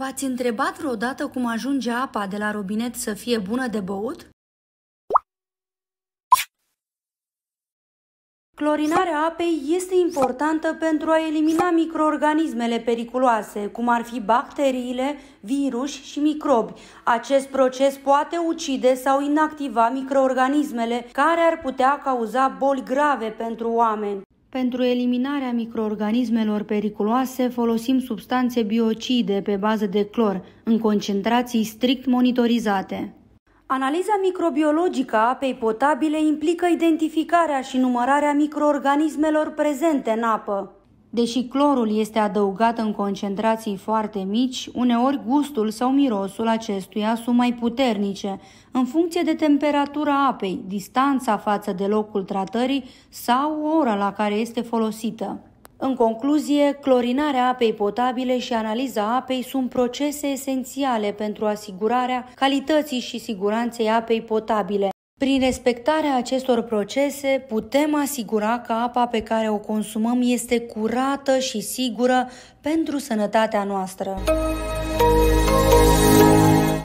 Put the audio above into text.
V-ați întrebat vreodată cum ajunge apa de la robinet să fie bună de băut? Clorinarea apei este importantă pentru a elimina microorganismele periculoase, cum ar fi bacteriile, virus și microbi. Acest proces poate ucide sau inactiva microorganismele care ar putea cauza boli grave pentru oameni. Pentru eliminarea microorganismelor periculoase folosim substanțe biocide pe bază de clor, în concentrații strict monitorizate. Analiza microbiologică a apei potabile implică identificarea și numărarea microorganismelor prezente în apă. Deși clorul este adăugat în concentrații foarte mici, uneori gustul sau mirosul acestuia sunt mai puternice, în funcție de temperatura apei, distanța față de locul tratării sau ora la care este folosită. În concluzie, clorinarea apei potabile și analiza apei sunt procese esențiale pentru asigurarea calității și siguranței apei potabile. Prin respectarea acestor procese putem asigura că apa pe care o consumăm este curată și sigură pentru sănătatea noastră.